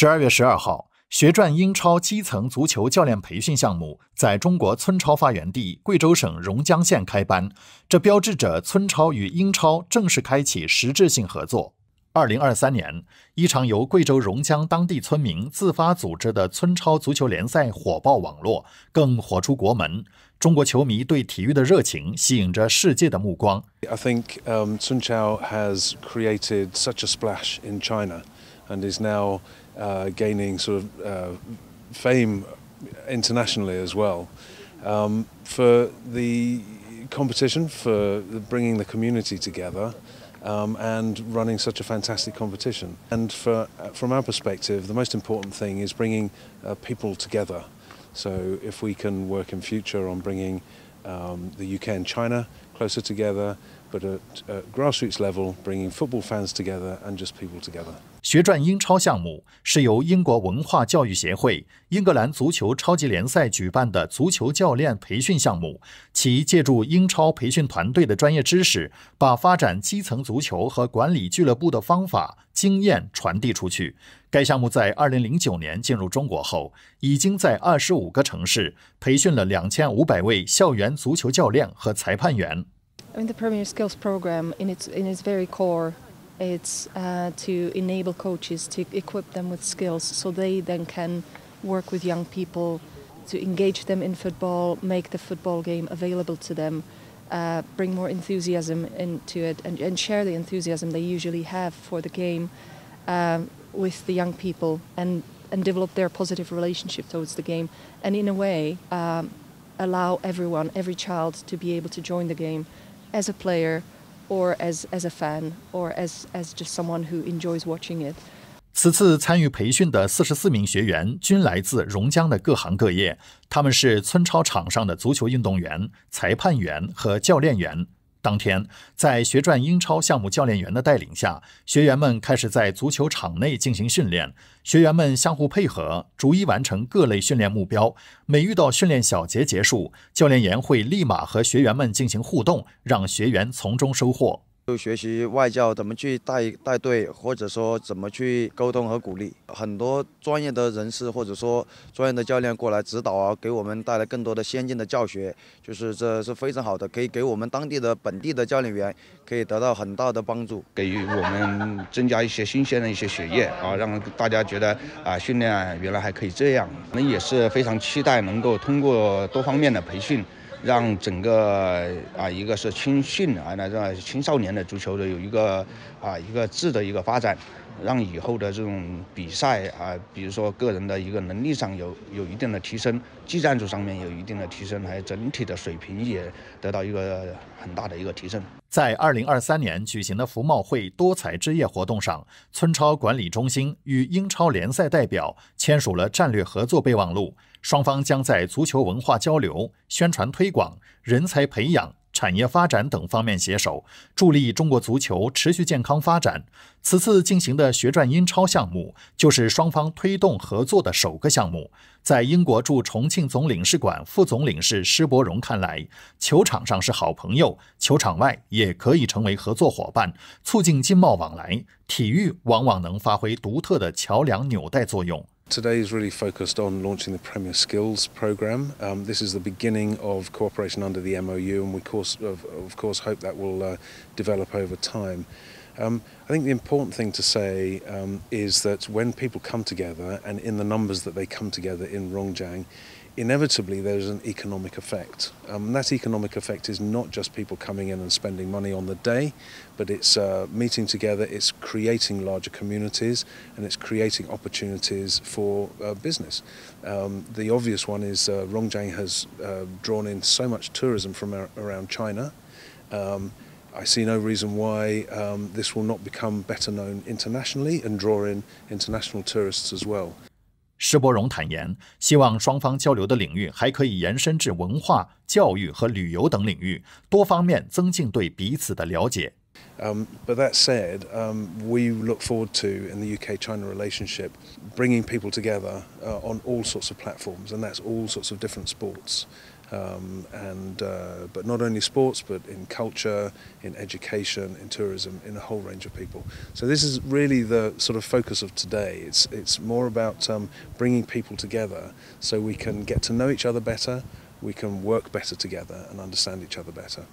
十二月十二号，学转英超基层足球教练培训项目在中国村超发源地贵州省榕江县开班，这标志着村超与英超正式开启实质性合作。二零二三年，一场由贵州榕江当地村民自发组织的村超足球联赛火爆网络，更火出国门。中国球迷对体育的热情吸引着世界的目光。I think, um, Sun Chao has created such a splash in China. and is now uh, gaining sort of uh, fame internationally as well um, for the competition, for bringing the community together. Um, and running such a fantastic competition. And for, uh, from our perspective, the most important thing is bringing uh, people together. So if we can work in future on bringing um, the UK and China closer together, but at a grassroots level, bringing football fans together and just people together. 学转英超项目是由英国文化教育协会、英格兰足球超级联赛举办的足球教练培训项目，其借助英超培训团队的专业知识，把发展基层足球和管理俱乐部的方法、经验传递出去。该项目在二零零九年进入中国后，已经在二十五个城市培训了两千五百位校园足球教练和裁判员。I mean, the Premier Skills Program, in its in its very core, it's uh, to enable coaches to equip them with skills so they then can work with young people to engage them in football, make the football game available to them, uh, bring more enthusiasm into it, and, and, share the enthusiasm they usually have for the game uh, with the young people, and and develop their positive relationship towards the game, and in a way. Um, allow everyone, every child, to be able to join the game as a player or as as a fan or as as just someone who enjoys watching it. 此次参与培训的四十四名学员均来自榕江的各行各业，他们是村超场上的足球运动员、裁判员和教练员。当天，在学转英超项目教练员的带领下，学员们开始在足球场内进行训练。学员们相互配合，逐一完成各类训练目标。每遇到训练小节结束，教练员会立马和学员们进行互动，让学员从中收获。就学习外教怎么去带带队，或者说怎么去沟通和鼓励。很多专业的人士，或者说专业的教练过来指导啊，给我们带来更多的先进的教学，就是这是非常好的，可以给我们当地的本地的教练员可以得到很大的帮助，给予我们增加一些新鲜的一些血液啊，让大家觉得啊，训练原来还可以这样。我们也是非常期待能够通过多方面的培训。让整个啊，一个是青训啊，那让青少年的足球的有一个啊，一个质的一个发展。让以后的这种比赛啊，比如说个人的一个能力上有有一定的提升，技战术上面有一定的提升，还有整体的水平也得到一个很大的一个提升。在二零二三年举行的服贸会多彩之夜活动上，村超管理中心与英超联赛代表签署了战略合作备忘录，双方将在足球文化交流、宣传推广、人才培养。产业发展等方面携手，助力中国足球持续健康发展。此次进行的学转英超项目，就是双方推动合作的首个项目。在英国驻重庆总领事馆副总领事施伯荣看来，球场上是好朋友，球场外也可以成为合作伙伴，促进经贸往来。体育往往能发挥独特的桥梁纽带作用。Today is really focused on launching the Premier Skills programme. Um, this is the beginning of cooperation under the MOU, and we course, of, of course hope that will uh, develop over time. Um, I think the important thing to say um, is that when people come together, and in the numbers that they come together in Rongjiang, inevitably there's an economic effect. Um, that economic effect is not just people coming in and spending money on the day, but it's uh, meeting together, it's creating larger communities, and it's creating opportunities for uh, business. Um, the obvious one is uh, Rongjiang has uh, drawn in so much tourism from around China. Um, I see no reason why um, this will not become better known internationally and draw in international tourists as well. 施柏荣坦言，希望双方交流的领域还可以延伸至文化、教育和旅游等领域，多方面增进对彼此的了解。Um, and uh, but not only sports, but in culture, in education, in tourism, in a whole range of people. So this is really the sort of focus of today. It's it's more about um, bringing people together so we can get to know each other better, we can work better together, and understand each other better.